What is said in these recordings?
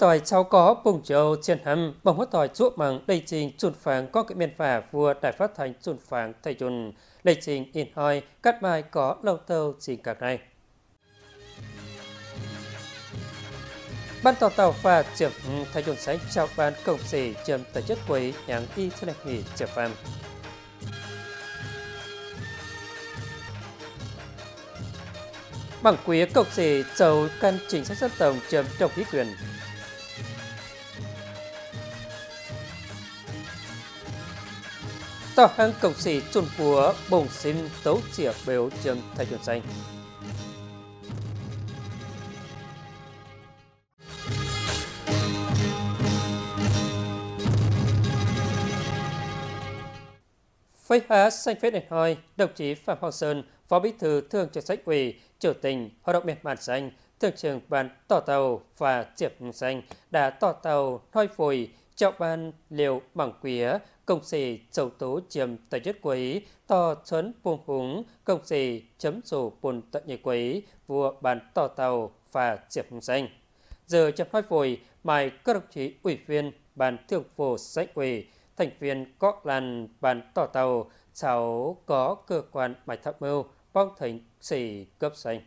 tỏi cháu có bùng châu trên hầm bông hốt tỏi chuốc bằng đầy trình chuẩn phàng có cái miền phả vua đại phát thành chuẩn phàng thầy chuẩn đầy trình in hoi cắt bài có lâu tâu trình các này ban tàu tàu và trưởng thầy chuẩn sách chào ban công sĩ trường tổ chức quỹ nhãn y trên đại nghỉ trưởng phạm bằng quý cộng sĩ châu căn chính sách dân tổng trường trọng lý quyền tàu hàng cổng sĩ chôn búa bổng xin tấu chĩa biểu trường thay chuẩn xanh. Phây há xanh phết đền hoi, đồng chí Phạm Hoàng Sơn, Phó Bí thư Thường trực Sách ủy, Chủ tình hoạt động Miền Bản Xanh, Thường trường Ban Tỏ Tàu và Diệp Xanh đã tỏ tàu thoi phùi Trọng ban liều bằng quía, công sĩ châu tố chiếm tại chất quý, to chấn buông húng, công sĩ chấm sổ buồn tận nhị quý, vua bàn to tàu và diệp hùng xanh. Giờ chấp hai vội, mai các đồng chí ủy viên ban thường vụ sách ủy, thành viên có làn bàn tỏ tàu, cháu có cơ quan máy tham mưu, bong thành sĩ cấp xanh.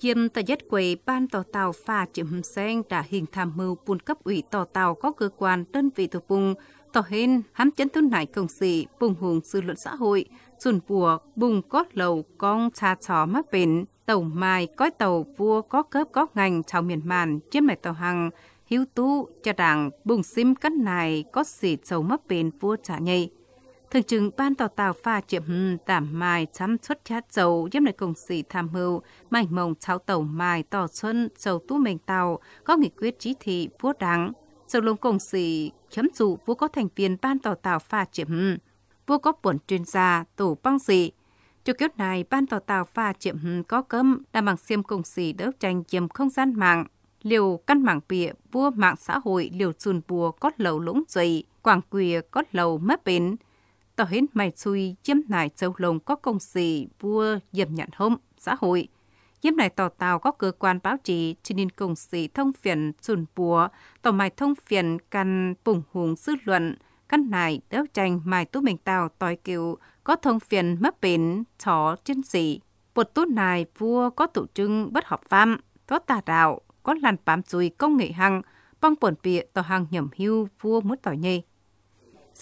Chiêm tờ giết quầy ban tàu tàu và chiếm sen đã hình tham mưu buôn cấp ủy tàu tàu có cơ quan đơn vị thuộc vùng tỏ hên hám chấn thương nải công sĩ bùng hùng dư luận xã hội sùn bùa bùng cốt lầu con cha chó mắc bền tàu mai có tàu vua có cấp có ngành chào miền màn chiếm lại tàu hàng hiếu tú cho đảng bùng sim cắt này có xỉ sầu mắc bền vua trả nhây Thường chứng ban tòa tàu pha chiếm tạm mai chăm xuất chát dầu giúp lại công sĩ tham mưu mảnh mồng cháo tàu mai tỏ xuân dầu tú mình tàu, có nghị quyết chỉ thị vua đảng. Dầu lông công sĩ chấm dụ vua có thành viên ban tòa tàu pha chiếm vua có bổn chuyên gia tổ băng dị. Chủ kiếp này, ban tòa tàu pha chiếm có cấm là bằng xiêm công sĩ đấu tranh chiếm không gian mạng. Liều căn mạng bịa, vua mạng xã hội liều chùn bùa có lầu lũng dậy, quảng quìa có lầu mất bến, tỏ hến mày chui chiếm nải châu lồng có công sĩ vua dầm nhận hôm xã hội. Chiếm nải tỏ tàu có cơ quan báo chí cho nên công sĩ thông phiền sùn bùa, tỏ mài thông phiền căn bùng hùng dư luận, căn nải đấu tranh mài tú mình tàu tòi kiều có thông phiền mất bền chó chân sĩ. một tú nài vua có tổ trưng bất hợp pháp có tà đạo, có làn bám chui công nghệ hăng, bong bổn bịa tỏ hàng nhầm hưu vua muốn tỏ nhây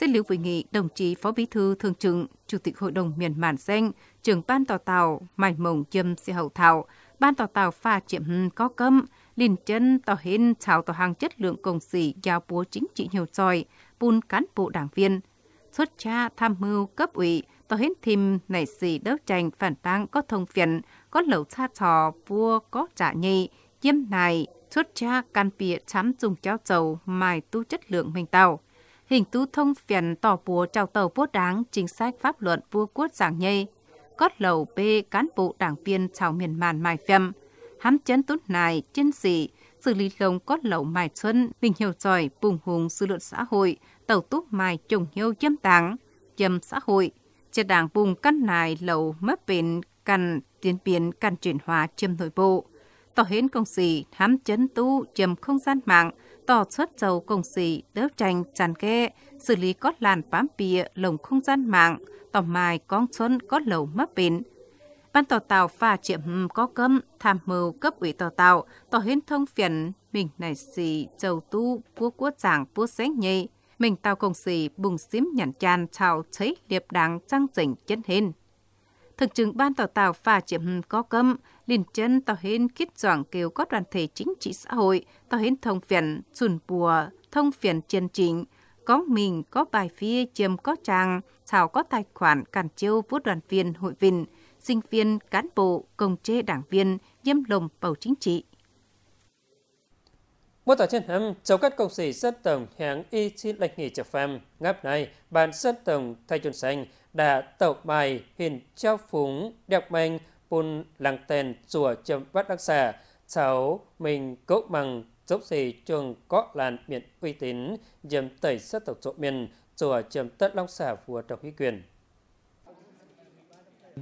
Xét lưu với nghị đồng chí Phó Bí thư Thường trực, Chủ tịch Hội đồng Miền Mản Danh, trưởng Ban tòa tàu Mải Mộng Châm Sĩ Hậu Thảo, Ban tòa tàu Pha Chiệm Có Cấm, Linh Chân tỏ hên chào tỏ hàng chất lượng công sĩ giao búa chính trị nhiều tròi, bùn cán bộ đảng viên. Xuất cha tham mưu cấp ủy, tỏ hên thìm nảy xì đấu tranh phản tăng có thông phiền, có lẩu xa trò, vua có trả nhị, chiêm này, xuất cha can bịa chám dùng cháo trầu mài tu chất lượng mình tàu hình tú thông phiền tỏ bùa trao tàu vô đáng chính sách pháp luận vua quốc giảng nhây, cốt lầu bê cán bộ đảng viên chào miền màn mài phèm, hám chấn tút nài, chân sĩ, xử lý lồng cốt lầu mài xuân, mình hiểu giỏi, bùng hùng dư luận xã hội, tàu túc mài trùng hiêu châm táng châm xã hội, chết đảng bùng căn nài lầu mất bền căn tiến biến căn chuyển hóa châm nội bộ, tỏ hến công sĩ hám chấn tu châm không gian mạng, tỏ xuất dầu công sĩ đớp tranh chăn kê, xử lý cốt làn bám bìa lồng không gian mạng, tòm mài con xuân có lầu mất bền. Ban tàu tàu và chiệm có cấm tham mưu cấp ủy tàu tàu, tỏ hiến thông phiền mình này xì dầu tu của quốc giảng búa xế nhị. Mình tàu công sĩ bùng xím nhàn chan chào thấy liệp đáng trăng chỉnh chân hình thực chứng ban tòa tàu và chiếm có cấm, liền chân tàu hên kết dọn kêu có đoàn thể chính trị xã hội, tàu hên thông phiền, dùn bùa, thông phiền chân chính, có mình, có bài phía, chiếm có trang, sao có tài khoản cản chiêu vũ đoàn viên hội viên, sinh viên, cán bộ, công chế đảng viên, diêm lồng bầu chính trị. Mỗi tòa trên hầm, cháu các công sĩ sân tổng hàng y chi lệch nghỉ chập phàm, ngáp này, bàn sân tổng thay chuẩn xanh, đã tẩu bài hình trao phúng đẹp mạnh bùn làng tên chùa chấm bắt đắc xả sáu mình cố bằng dốc gì trường có làn miệng uy tín dầm tẩy sát tộc trộm miền chùa chấm tất long xả vua độc huy quyền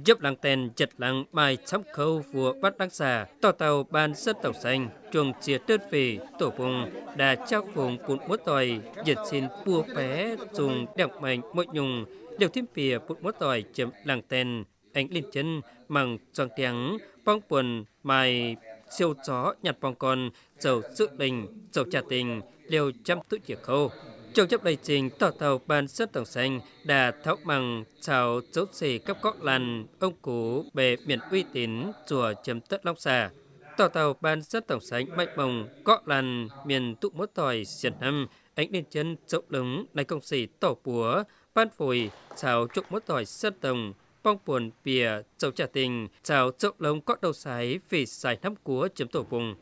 giúp làng tên chật làng bài sắm khâu vua bắt đăng xà tàu tàu ban dân tàu xanh chuồng chia đơn vị tổ vùng đã trao vùng cuốn bút tòi diệt xin bua bé dùng đẹp mạnh mỗi nhùng điều thêm phía bụt mốt tỏi chấm làng tên anh lên chân bằng tròn tiếng bong buồn mài siêu chó nhặt bong con dầu sự đình dầu trà tình liều chăm tự chìa khâu trong chấp đầy trình tỏ tàu ban sân tổng xanh đã thóc bằng chào dấu xì cấp cóc lằn ông cú bề biển uy tín chùa chấm tất long xà tỏ tàu ban sân tổng xanh mạnh mồng cóc lằn miền tụ mốt tỏi xiển năm ánh lên chân rộng lúng đánh công xì tổ búa ban phổi, chào trộn mất tỏi sơn tồng, bong buồn bìa, chầu trà tình, chào trộn lông có đầu sái vì sài năm cúa chiếm tổ vùng.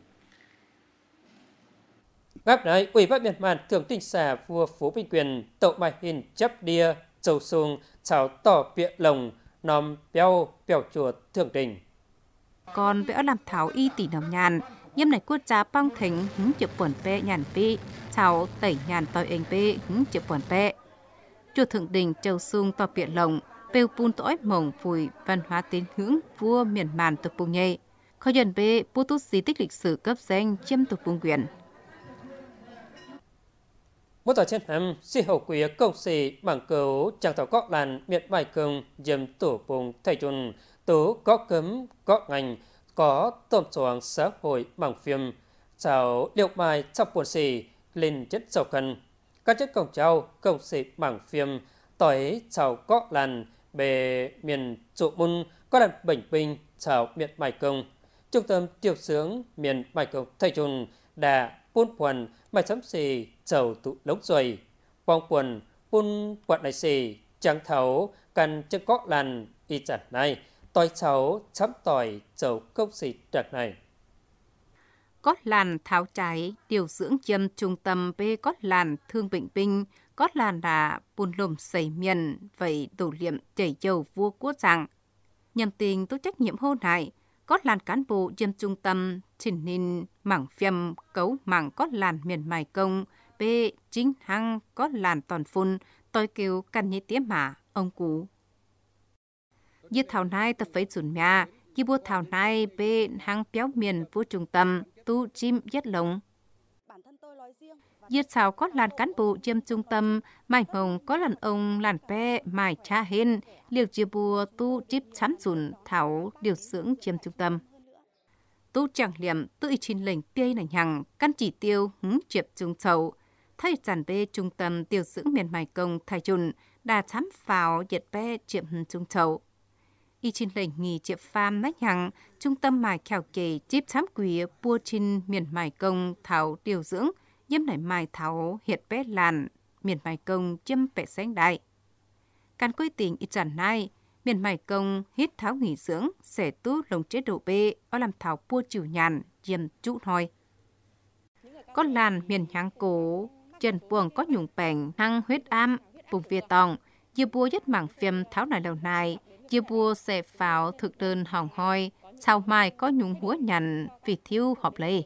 Bác nói, Ủy ban Miền Màn thường tinh xà vua phú Bình Quyền, tậu mai hình chấp đia, châu sung, chào tỏ biện lồng, nòm béo, béo chùa thường đình. Còn béo làm tháo y tỷ nồng nhàn, nhâm này quốc gia băng thính hứng chụp buồn bê nhàn bê, chào tẩy nhàn tòi ảnh bê hứng chụp buồn bê chùa Thượng Đình Châu Sung to Piện Lộng, Pêu Pun Tối Mổng Phùi Văn hóa tín ngưỡng vua miền màn tục Bung Nhây. Khó dần bê bố tút di tích lịch sử cấp danh chiêm tục Bung Quyền. Mỗi tòa trên hầm, si hậu quý công sĩ bằng cầu chẳng thảo có làn miệt bài công dầm tổ bùng thầy chun, tố có cấm, có ngành, có tôn soạn xã hội bằng phim, chào liệu bài trong quân sĩ lên chất sầu cần các chất cổng trâu cổng xịp bảng phiêm tới chào có làn bề miền trụ môn có đàn bình bình chào miền bài công trung tâm tiểu sướng miền bài công thầy trùng đà buôn quần bài chấm xì chầu tụ lốc rồi quang quần buôn quận này xì chẳng thấu cần chất có làn y chẳng này tỏi cháu chấm tỏi chầu cốc xì trạc này Cốt làn tháo trái, điều dưỡng châm trung tâm b cốt làn thương bệnh binh, cốt làn là buôn lùm xảy miền, vậy tổ liệm chảy dầu vua quốc rằng. Nhầm tình tốt trách nhiệm hôn hại cốt làn cán bộ châm trung tâm, trình ninh mảng phim cấu mảng cốt làn miền mài công, b chính hăng cốt làn toàn phun, tôi kêu căn như tía mà, ông cú. Như thảo này tập phải chuẩn nhà, như bố thảo này bê hăng béo miền vô trung tâm, tu chim giết lồng. Giết sao có làn cán bộ chiêm trung tâm, mải mồng có làn ông làn pe mải cha hên, liều chia bùa tu chip chắn dùn thảo điều dưỡng chiêm trung tâm. Tu chẳng liệm tự chín lệnh tươi nảnh nhằng căn chỉ tiêu hứng chiệp trung sầu, thay giản bê trung tâm điều dưỡng miền mài công thay chùn, đã chám vào diệt bê chiệm trung sầu y lệnh nghỉ chếp pham nách hằng, trung tâm mài khảo kể chếp thám quỷ bua trinh miền mài công thảo điều dưỡng, nhiêm nảy mài thảo hiệt bé làn, miền mài công châm bẻ sánh đại. Cán quy tình y chẳng nay, miền mài công hít tháo nghỉ dưỡng, sẽ tú lồng chế độ bê, ở làm thảo bua chiều nhàn, chiêm trụ hoi. Có làn miền nhang cổ, trần buồng có nhung bèn hăng huyết am, vùng việt tòng, dư bua dứt mảng phim tháo này đầu này, Dư bùa sẽ vào thực đơn hỏng hoi, sau mai có nhúng húa nhằn, vì thiêu họp lệ.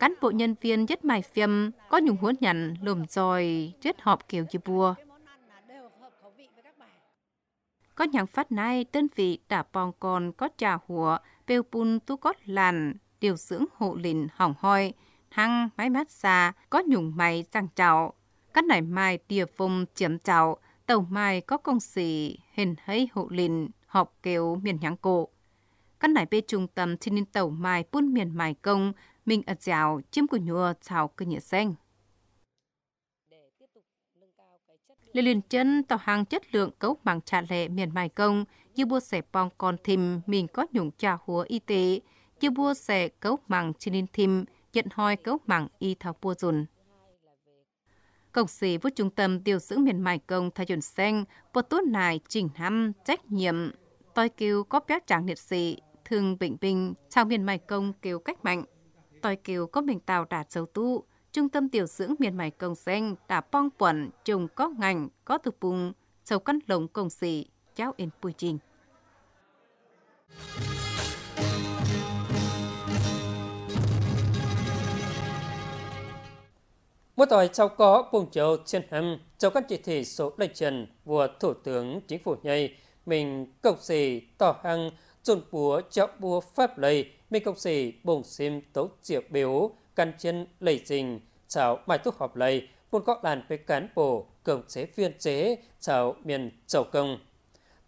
Cán bộ nhân viên giết mài phim có nhúng húa nhằn, lùm dòi, giết họp kiểu dư bùa Có nhàng phát nay, đơn vị đã bòn còn có trà hùa, bêu bùn tu cốt làn, điều dưỡng hộ lìn hỏng hoi, thăng máy mát xa, có nhùng máy răng chảo. Các nảy mai tìa vùng chiếm chảo, tổng mai có công sĩ hình hay hộ lìn họp kêu miền nháng cổ. Căn nải bê trung tâm trên nên tàu mai buôn miền mài công, mình ật dạo chiếm của nhua chào cơ nhựa xanh. Lê liền chân tàu hàng chất lượng cấu bằng trà lệ miền mài công, như bua sẻ bong còn thìm mình có nhung trà húa y tế, như bua sẻ cấu bằng trên nên thìm, nhận hoi cấu bằng y thảo bua dùn cộng sĩ với trung tâm điều dưỡng miền mải công thay chuẩn xanh, bộ tốt nài trình năm trách nhiệm, tôi kêu có bé trạng liệt sĩ, thường bệnh bình, chào miền mải công kêu cách mạnh. Tôi kêu có mình tàu đạt dấu tu, trung tâm tiểu dưỡng miền mải công xanh đã bong quẩn trùng có ngành, có thực bùng, sầu căn lồng công sĩ, cháu yên bùi trình. Quốc hội sau có buông chiều trên hầm cho các chỉ thị số lệnh trần của Thủ tướng Chính phủ nhây mình cộng sĩ tỏ hăng chôn búa cho búa pháp lầy mình cộng sĩ bổng sim tấu triệu biểu căn chân lầy trình chào mai thuốc họp lầy quân có đàn với cán bộ cường chế viên chế chào miền chầu công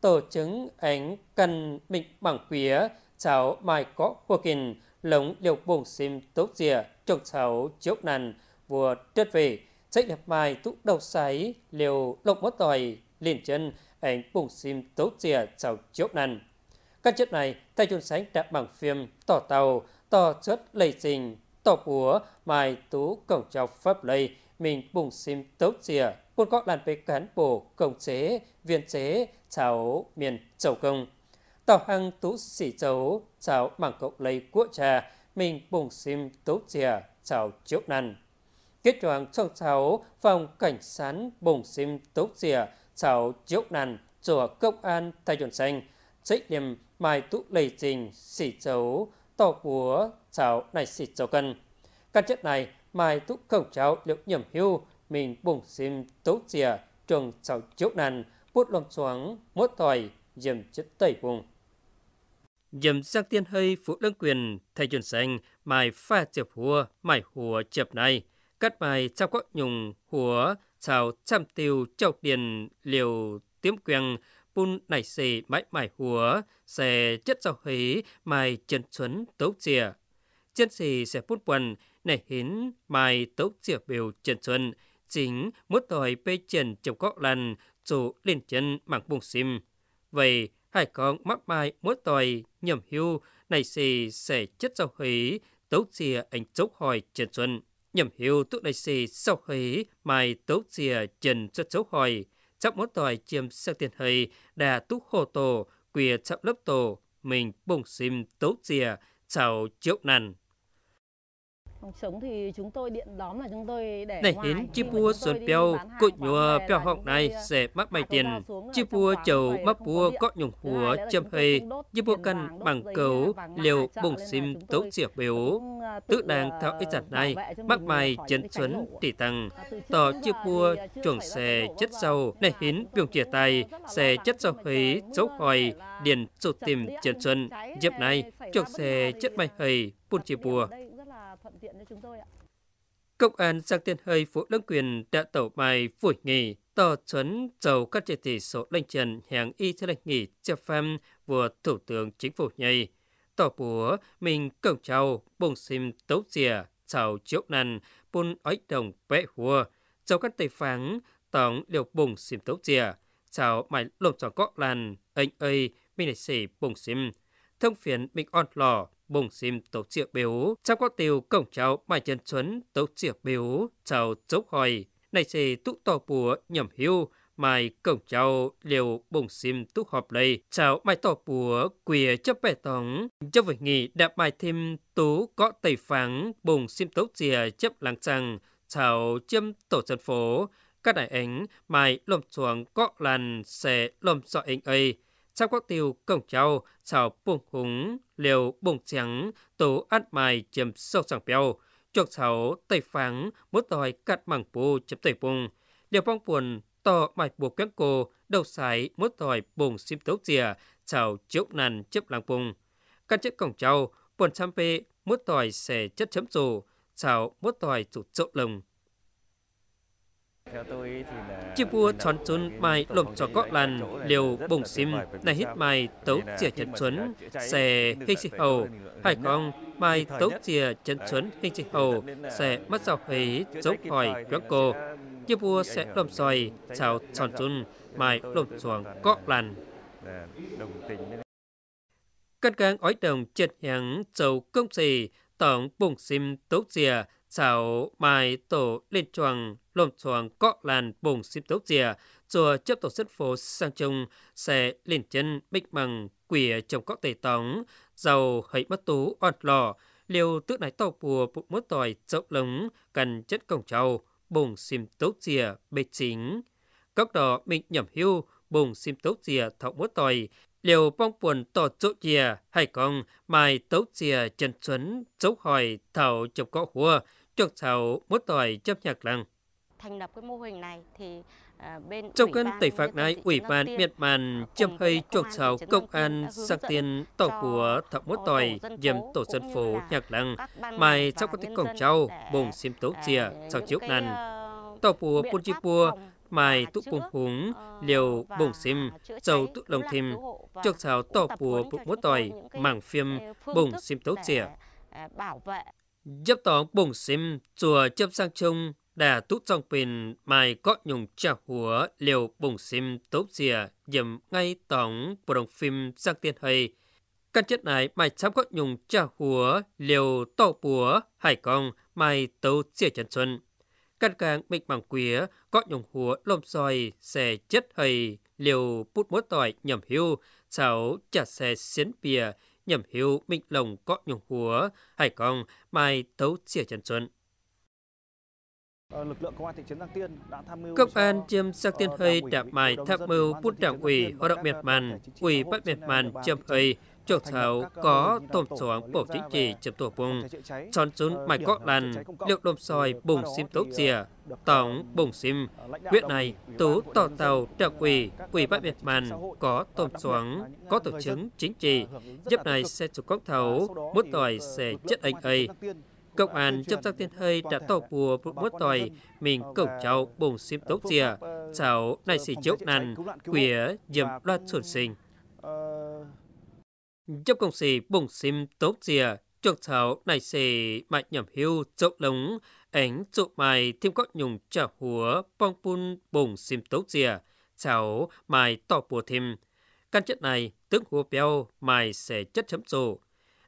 tổ chứng ánh căn mình bằng quía chào mai có hùa kình lống liều bổng sim tấu dìa trồng chào chốc nàn vừa trượt về sách đẹp mai tụ đầu sáy liều lộc mất tòi liền chân ảnh bùng sim tấu chìa chào chốt nằn các chất này thay chôn sánh đã bằng phim tỏ tàu tỏ chất lầy trình tỏ búa mai tú cổng chọc pháp lây mình bùng sim tấu chìa quân có làn về cán bộ công chế viên chế cháu miền châu công tàu hăng tú xỉ chấu cháu bằng cộng lấy của trà mình bùng sim tấu chìa cháu chốt nằn kết hoàng sông sáu phòng cảnh sán bùng sim tốt dìa sáu chốc nàn chùa công an tài chuẩn xanh xích điểm mai tụ lầy trình xỉ chấu to của sáu này xỉ chấu cân căn chất này mai tụ khổng cháu liệu nhầm hưu mình bùng sim tốt dìa trường sáu chốc nàn bút lòng xoáng mốt tỏi dầm chất tẩy vùng dầm sang tiên hơi phụ đương quyền thầy chuẩn xanh mai pha chập hùa mai hùa chập này cắt bài trao có nhùng hùa chào trăm tiêu châu tiền liều tiếm quyền pun nảy xì mãi mãi hùa sẽ chất giao hí mai chân xuân tấu chìa chân xì sẽ phút quần nảy hín mai tấu chìa biểu chân xuân chính mốt tòi bê chân chồng có lần chủ lên chân mảng bùng sim vậy hai con mắc mai mốt tòi nhầm hưu này xì sẽ chất giao hí tấu chìa anh chốc hỏi chân xuân nhầm hiệu thuốc đại sĩ sau hỷ mai tốt xìa trình xuất số hỏi chắc món tòi chiếm sang tiền hỷ đà tú khô tổ quìa chạm lớp tổ mình bùng xìm tốt xìa chào chốc nằn này đến chi bua sơn bèo cội nhua bèo họng này à, sẽ mắc bài tiền. Chi bua chầu mắc pua có nhung hùa châm hề. Chi bua căn bằng cấu liều bùng sim tấu xỉa biểu. Ờ, tự đang thao ít giặt này mắc bài chân xuân tỷ tăng. Ờ, Tỏ chi bua chuẩn xe chất sâu. Này hiến biểu chia tay xe chất sâu hế ờ, dấu hỏi điền sụt tìm chân xuân. Dịp này chuồng xe chất bay hề pun chi bua thuận tiện cho chúng tôi ạ. Công an Giang Tiên Hơi Phủ Lâm Quyền đã tổ bài phủi nghỉ tờ chuẩn dầu các chỉ thị số lệnh trần hàng y thế lệnh nghỉ chấp pham vừa Thủ tướng Chính phủ nhây Tỏ búa mình cổng chào bùng sim tấu dìa chào triệu nằn bôn ói đồng vẽ hùa chào các tây pháng tổng đều bùng sim tấu dìa chào mày lộm tròn có làn anh ơi mình lại xỉ bùng sim thông phiền mình on lò bùng xìm tổ chức biểu, trong có tiêu cổng cháu bài chân chuẩn tổ chức biểu, cháu chốc hỏi, này sẽ tụ tò bùa nhầm hưu, mai cổng cháu liều bùng xìm tụ họp lây, cháu mai tò bùa quỳ chấp bè tóng, cho với nghỉ đã mai thêm tú có tẩy phẳng bùng xìm tốc chìa chấp lăng trăng, cháu châm tổ dân phố, các đại ánh mai lồm chuồng có làn sẽ lồm dọa anh ấy trong các tiêu cổng trao, xào bùng húng, liều bùng trắng, tố ăn mài chấm sâu sàng bèo, chuộc sáu tây pháng, mốt tòi cắt mảng bù chấm tây bùng, liều phong buồn, to mài bù quét cô, đầu sái mốt tòi bùng xìm tấu chìa, xào chốc nằn chấm làng bùng. Căn chiếc cổng trao, buồn xăm bê, mốt tòi xẻ chất chấm rù, xào mốt tòi rụt trộn lồng, chỉ bùa chọn chốn mai lộm cho có lần liều bổng sim này hít mai tấu chìa chân chuẩn xe hình sĩ hầu hải con mai tấu chìa chân chuẩn hình sĩ hầu xe mắt dọc hế dấu hỏi các cô Chỉ bùa sẽ lộm xoài chào chọn chốn mai lộm xuống có lần Căn càng ói đồng chật hàng châu công xì tổng bổng sim tấu chìa sáu mai tổ lên chuồng lồm chuồng cọ làn bùng xịp tấu dìa chùa chấp tổ sân phố sang chung sẽ lên chân bích bằng quỷ trồng cóc tề tống giàu hấy mất tú ọt lò liều tự nái tàu bùa bụng mất tỏi rộng lống cần chất cổng trầu bùng xìm tấu dìa bê chính cóc đỏ mình nhẩm hưu bùng xìm tấu dìa thọc mất tỏi liều bong buồn tỏ chỗ dìa hay công mai tấu dìa chân xuân dấu hỏi thảo trồng cọ hùa trước Thảo muốn đòi chấp nhận rằng thành lập cái mô hình này thì à, bên trong cơn tẩy phạt này ủy ban miệt màn châm hay chuột sào công an à, sang tiền tổ của thợ mốt tòi dầm tổ dân phố nhạc lăng mai sau có tích cổng châu bùng xiêm tố à, chìa sau chiếu năn tổ của buôn chi bua mai tụ cùng húng ờ, liều bùng xiêm dầu tụ lồng thìm chuột sào tổ của bụng mốt tòi mảng phim ờ, bùng xiêm tố chìa ờ, bảo vệ giúp tỏ bổng xìm chùa chấp sang chung đã tút trong pin mai có nhung chả hùa liều bổng xìm tốt dìa dầm ngay tổng bộ đồng phim sang tiên hay căn chất này mai sắp có nhung chả hùa liều tổ búa hải con mai tấu dìa chân xuân căn càng mình bằng quía có nhung hùa lom xoài xe chất hay liều bút mốt tỏi nhầm hưu sáu chặt xe xiến bìa nhầm hiếu minh lồng có nhung húa, hải công, mai tấu chỉa chân xuân. Ờ, lực lượng công an thị trấn Giang Tiên đã tham mưu Công an chiêm Giang Tiên ờ, Hơi đã mài tham mưu bút đảng ủy hoạt động miệt màn, ủy bắt miệt màn chiêm Hơi chuột thấu có tôm xoáng bộ chính trị chập tổ bùng, tròn trốn mạch cọ đàn, liệu đồm sòi bùng sim tốt dìa, tổng bùng sim. Huyện này, tố tò tàu trèo quỷ, quỷ bãi biệt màn, có tôm xoáng, có tổ chứng chính trị. Giúp này sẽ chủ cốc thấu, mốt tỏi sẽ chất anh ấy. Công an chấp tác tiên hơi đã tàu bùa vụ mất tòi, mình cổng cháu bùng sim tốt dìa, cháu này xỉ chốc nằn, quỷ dìm loạt chuẩn sinh. Ờ, Dốc công sĩ bùng sim tốt dìa, chuộc thảo này xì mại nhầm hưu trộm lống, ánh trụ mày thêm có nhùng trả húa bong bùn bùng sim tốt dìa, cháu mày tỏ bùa thêm. Căn chất này tướng hùa béo mày sẽ chất chấm rổ.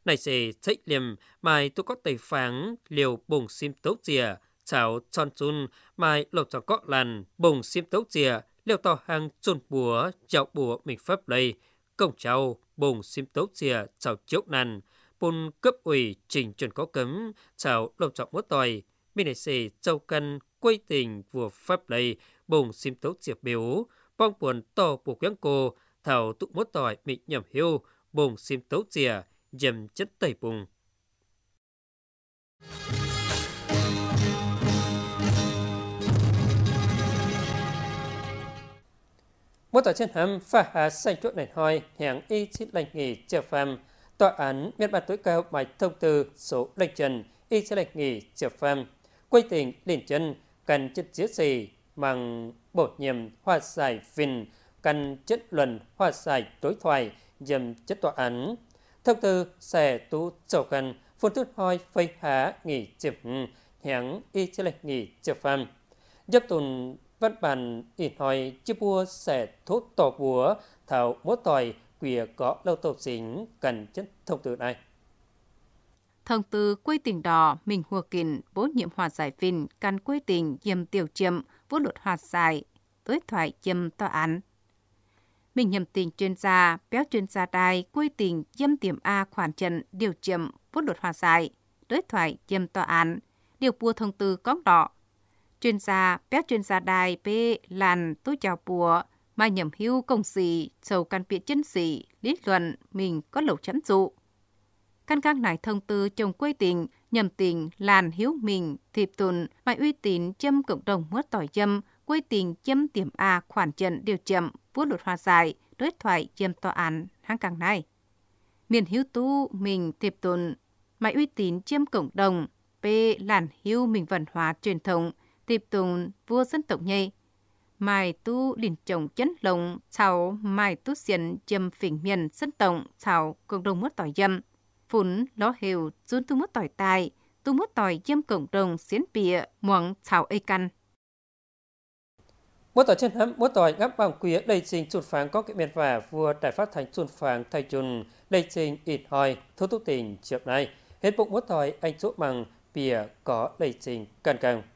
Này xì thích liềm mày tôi có tẩy pháng liều bùng sim tốt dìa, cháu tròn chun mày lột cho có lần bùng sim tốt dìa, liều to hàng chôn bùa, chảo bùa mình pháp đây, công cháu bùng sim tốt dìa chào chốc năn bùng cấp ủy trình chuẩn có cấm, chào lộc trọng mất tòi, bên này xì châu căn quay tình vừa pháp lây, bùng sim tốt dìa biểu, bong buồn to của quyến cô, thảo tụ mất tòi bị nhầm hiu, bùng sim tốt dìa, dầm chất tẩy bùng. Mỗi tòa chân hầm phá hạ xanh chuột nền hoi hẹn y chín lành nghỉ chờ phàm. Tòa án miễn bản tối cao bài thông tư số lệnh trần y chín lành nghỉ chờ phàm. Quay tỉnh liền chân cần chất chiến sĩ bằng bổ nhiệm hoa giải phình cần chất luận hoa giải đối thoại dầm chất tòa án. Thông tư sẽ tú châu cần phun tuyết hoi phây hạ nghỉ chờ chịp hẹn y chế lệch nghỉ chờ phàm. Dấp tùn văn bản in hoi chia bùa sẽ thốt tỏ bùa thảo mốt tòi quìa có lâu tổ xính cần chất thông tư này. Thông tư quê tỉnh đỏ, mình hùa kỳnh, bố nhiệm hòa giải phình, căn quê tỉnh, diêm tiểu chậm vô luật hòa giải, đối thoại chiêm tòa án. Mình nhầm tình chuyên gia, béo chuyên gia đài, quê tỉnh, diêm tiềm A khoản trần, điều chiêm, vô luật hòa giải, đối thoại chiêm tòa án, điều bùa thông tư có đỏ chuyên gia bét chuyên gia đài bê làn tu chào bùa mà nhầm hưu công sĩ sầu căn biệt chân sĩ lý luận mình có lẩu chắn dụ căn căn này thông tư chồng quê tỉnh nhầm tỉnh làn hiếu mình thiệp tùn mà uy tín châm cộng đồng mất tỏi châm quê tỉnh châm tiềm a à, khoản trận điều chậm vua luật hòa giải đối thoại châm tòa án hàng càng này miền hiếu tu mình thiệp tùn mà uy tín châm cộng đồng p làn hiếu mình văn hóa truyền thống tiếp tục vua dân tộc nhây. Mai tu đỉnh trồng chấn lồng chào mai tu xiển châm phỉnh miền dân tộc chào cộng đồng mất tỏi dâm. Phún ló hiểu chun tu mất tỏi tài, tu mất tỏi dâm cộng đồng xiến bìa muộng chào ây căn. Mất tỏi chân hấm, mất tỏi ngắp bằng quý đầy trình chuột phán có kiện miệt và vua đại phát thành chuột phán thay chun đầy trình ịt hoi thu tu tình chiếc này. Hết bụng mất tỏi anh chỗ bằng bìa có đầy trình càng càng.